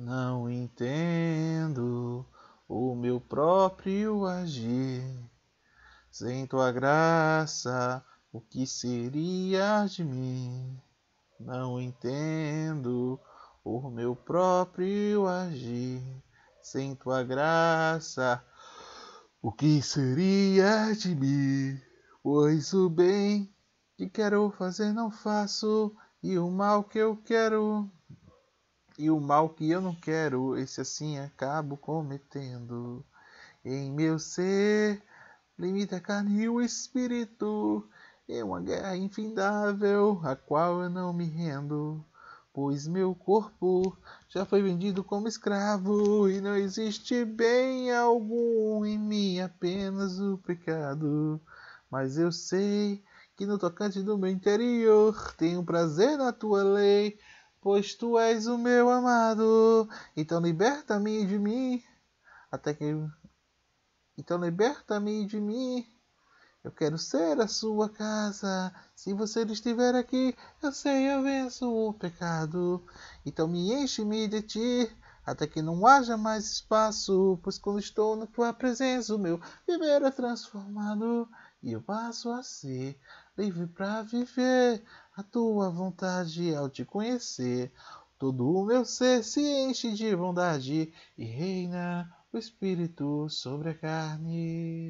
Não entendo o meu próprio agir. Sem tua graça, o que seria de mim? Não entendo o meu próprio agir. Sem tua graça, o que seria de mim? Pois o bem que quero fazer não faço, e o mal que eu quero e o mal que eu não quero, esse assim acabo cometendo. Em meu ser, limita a carne e o espírito, é uma guerra infindável, a qual eu não me rendo. Pois meu corpo já foi vendido como escravo, e não existe bem algum em mim, apenas o pecado. Mas eu sei que no tocante do meu interior tenho prazer na tua lei, pois tu és o meu amado. Então liberta-me de mim, até que. Então liberta-me de mim. Eu quero ser a sua casa. Se você estiver aqui, eu sei, eu venço o pecado. Então me enche-me de ti, até que não haja mais espaço. Pois quando estou na tua presença, o meu viver é transformado e eu passo a ser livre para viver a tua vontade ao é te conhecer. Todo o meu ser se enche de bondade e reina o Espírito sobre a carne.